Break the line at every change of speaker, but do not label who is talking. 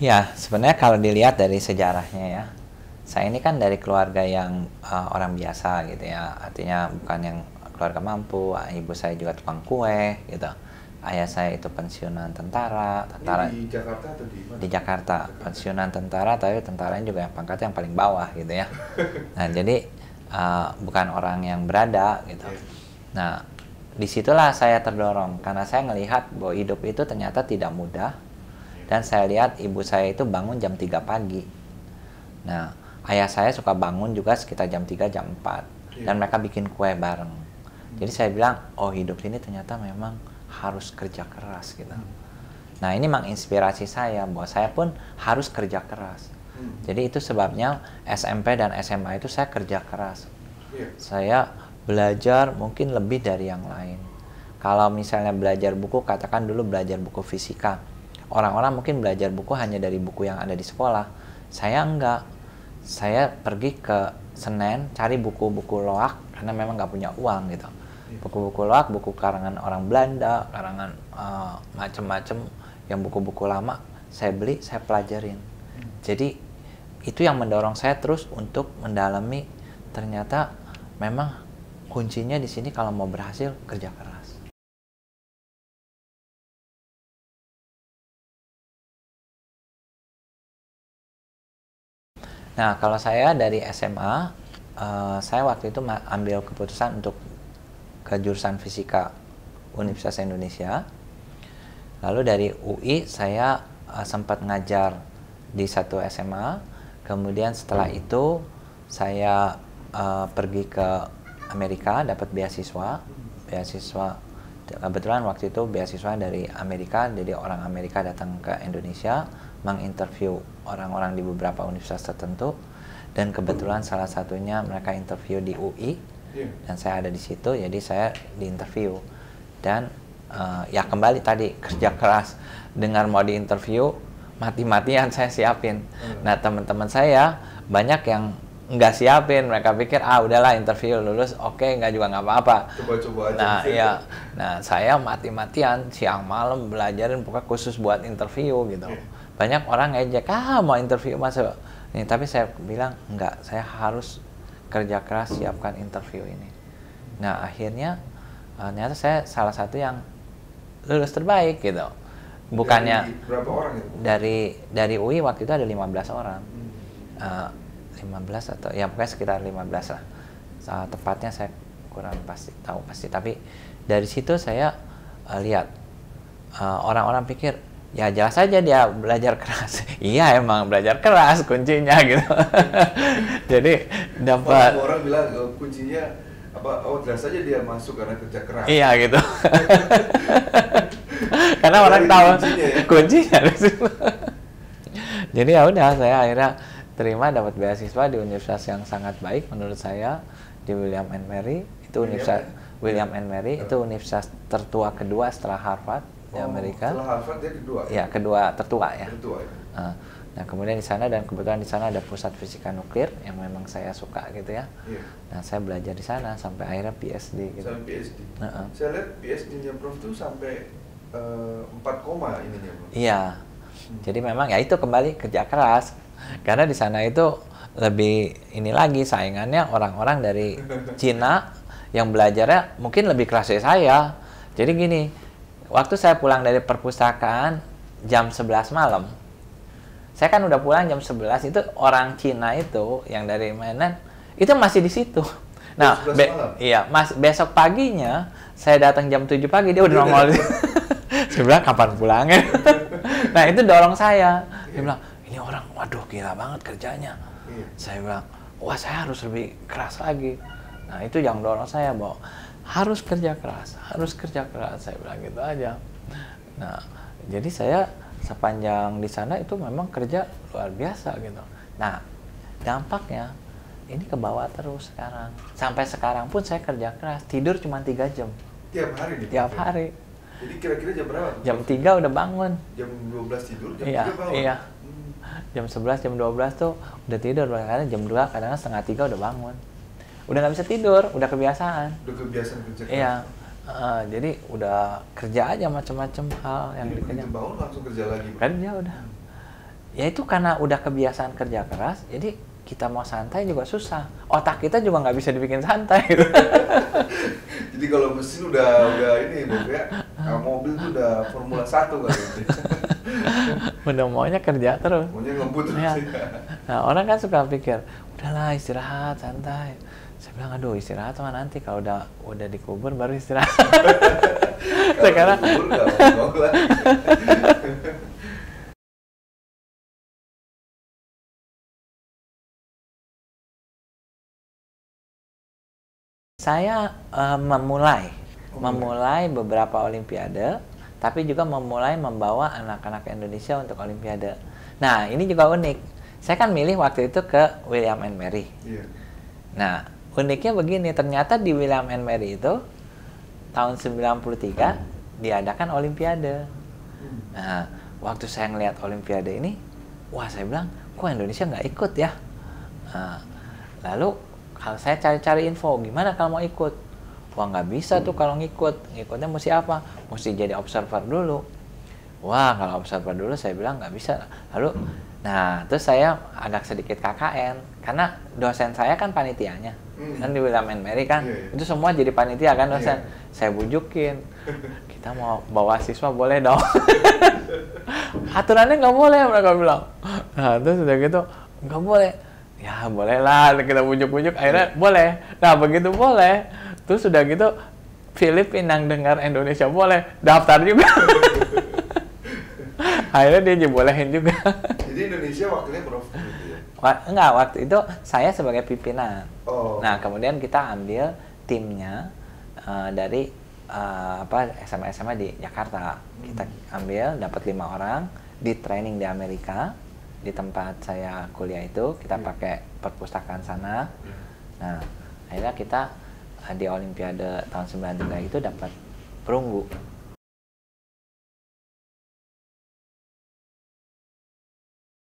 Ya, sebenarnya kalau dilihat dari sejarahnya ya, saya ini kan dari keluarga yang uh, orang biasa gitu ya, artinya bukan yang keluarga mampu, ibu saya juga tukang kue gitu, ayah saya itu pensiunan tentara, tentara di, Jakarta atau di mana? Di Jakarta, pensiunan tentara, tapi tentaranya juga yang pangkatnya yang paling bawah gitu ya. Nah, jadi uh, bukan orang yang berada gitu. Iya. Nah, disitulah saya terdorong karena saya melihat bahwa hidup itu ternyata tidak mudah dan saya lihat ibu saya itu bangun jam 3 pagi nah ayah saya suka bangun juga sekitar jam 3 jam 4 iya. dan mereka bikin kue bareng hmm. jadi saya bilang oh hidup ini ternyata memang harus kerja keras gitu hmm. nah ini menginspirasi saya bahwa saya pun harus kerja keras hmm. jadi itu sebabnya SMP dan SMA itu saya kerja keras iya. saya belajar mungkin lebih dari yang lain kalau misalnya belajar buku katakan dulu belajar buku fisika orang-orang mungkin belajar buku hanya dari buku yang ada di sekolah saya enggak saya pergi ke Senen cari buku-buku loak karena memang nggak punya uang gitu iya. buku-buku loak buku karangan orang Belanda karangan uh, macem-macem yang buku-buku lama saya beli saya pelajarin hmm. jadi itu yang mendorong saya terus untuk mendalami ternyata memang kuncinya di sini kalau mau berhasil kerja keras Nah, kalau saya dari SMA, uh, eh, saya waktu itu ambil keputusan untuk ke jurusan fisika Universitas Indonesia. Lalu dari UI saya uh, sempat ngajar di satu SMA. Kemudian setelah itu saya uh, pergi ke Amerika dapat beasiswa, beasiswa kebetulan waktu itu beasiswa dari Amerika, jadi orang Amerika datang ke Indonesia menginterview orang-orang di beberapa universitas tertentu dan kebetulan salah satunya mereka interview di UI iya. dan saya ada di situ jadi saya di interview dan uh, ya kembali tadi kerja keras dengar mau di interview mati-matian saya siapin iya. nah teman-teman saya banyak yang nggak siapin mereka pikir ah udahlah interview lulus oke okay, nggak juga nggak apa-apa coba-coba aja nah ya nah saya mati-matian siang malam belajarin pokoknya khusus buat interview gitu yeah banyak orang ngejek ah mau interview masuk nih tapi saya bilang enggak saya harus kerja keras siapkan interview ini nah akhirnya eh, ternyata saya salah satu yang lulus terbaik gitu bukannya dari berapa orang itu? dari dari UI waktu itu ada 15 orang hmm. uh, eh, 15 atau ya pokoknya sekitar 15 lah uh, tepatnya saya kurang pasti tahu pasti tapi dari situ saya uh, lihat uh, orang -orang pikir ya jelas saja dia belajar keras iya emang belajar keras kuncinya gitu jadi dapat orang, orang bilang oh, kuncinya apa oh jelas saja dia masuk karena kerja keras iya gitu karena ya, orang tahu kuncinya, ya? kuncinya jadi ya udah saya akhirnya terima dapat beasiswa di universitas yang sangat baik menurut saya di William and Mary itu William universitas ya? William and Mary ya. itu universitas tertua kedua setelah Harvard di oh, Amerika. Setelah Harvard dia kedua. Ya, iya, kedua tertua ya. Tertua. Ya. Ah, nah, kemudian di sana dan kebetulan di sana ada pusat fisika nuklir yang memang saya suka gitu ya. Yeah. Nah, saya belajar di sana sampai akhirnya PhD gitu. Sampai PhD. Uh -uh. Saya lihat PhD-nya Prof itu sampai uh, eh, koma koma ininya, Prof. Iya. Hmm. Jadi memang ya itu kembali kerja keras. Karena di sana itu lebih ini lagi saingannya orang-orang dari Cina yang belajarnya mungkin lebih keras dari saya. Jadi gini, Waktu saya pulang dari perpustakaan jam 11 malam, saya kan udah pulang jam 11 itu orang Cina itu yang dari mainan itu masih di situ. Oh, nah, be malam. iya, Mas besok paginya saya datang jam 7 pagi dia udah iya, nongol. Iya. saya bilang kapan pulangnya? nah, itu dorong saya. Dia iya. bilang, "Ini orang waduh gila banget kerjanya." Saya bilang, "Wah, saya harus lebih keras lagi." Nah, itu yang dorong saya bahwa harus kerja keras, harus kerja keras. Saya bilang gitu aja. Nah, jadi saya sepanjang di sana itu memang kerja luar biasa gitu. Nah, dampaknya ini ke bawah terus sekarang. Sampai sekarang pun saya kerja keras, tidur cuma tiga jam. Tiap hari nih. Tiap hari. Jadi kira-kira jam berapa? Jam tiga udah bangun. Jam dua belas tidur, jam iya, 3 bangun. Iya. Hmm. Jam 11, jam 12 tuh udah tidur, kadang jam dua kadang setengah tiga udah bangun udah nggak bisa tidur udah kebiasaan udah kebiasaan kerja iya uh, jadi udah kerja aja macam-macam hal yang jadi dikerja bangun langsung kerja lagi bro. Kan, ya udah ya itu karena udah kebiasaan kerja keras jadi kita mau santai juga susah otak kita juga nggak bisa dibikin santai jadi kalau mesin udah udah ini Bob ya mobil tuh udah formula satu kan udah maunya kerja terus maunya ngebut iya. terus ya. nah orang kan suka pikir udahlah istirahat santai saya bilang aduh istirahat sama nanti kalau udah udah dikubur baru istirahat sekarang saya uh, memulai oh, memulai beberapa olimpiade tapi juga memulai membawa anak-anak Indonesia untuk olimpiade nah ini juga unik saya kan milih waktu itu ke William and Mary yeah. nah uniknya begini ternyata di William and Mary itu tahun 93 diadakan olimpiade nah waktu saya ngelihat olimpiade ini wah saya bilang kok Indonesia nggak ikut ya nah, lalu kalau saya cari-cari info gimana kalau mau ikut wah nggak bisa tuh kalau ngikut ngikutnya mesti apa mesti jadi observer dulu wah kalau observer dulu saya bilang nggak bisa lalu Nah, terus saya agak sedikit KKN karena dosen saya kan panitianya. Hmm. Kan di William and Mary kan yeah, iya. itu semua jadi panitia kan dosen. Yeah. Saya bujukin. Kita mau bawa siswa boleh dong. Aturannya nggak boleh mereka bilang. Nah, terus udah gitu nggak boleh. Ya boleh lah kita bujuk-bujuk akhirnya iya. boleh. Nah begitu boleh terus sudah gitu Filipin yang dengar Indonesia boleh daftar juga. akhirnya dia dibolehin juga. Jadi Indonesia wakilnya Prof. Gitu ya? Enggak, waktu itu saya sebagai pimpinan. Oh. Nah, kemudian kita ambil timnya uh, dari uh, apa SMA SMA di Jakarta. Hmm. Kita ambil dapat lima orang di training di Amerika di tempat saya kuliah itu kita hmm. pakai perpustakaan sana. Hmm. Nah, akhirnya kita eh, di Olimpiade tahun 93 itu dapat perunggu.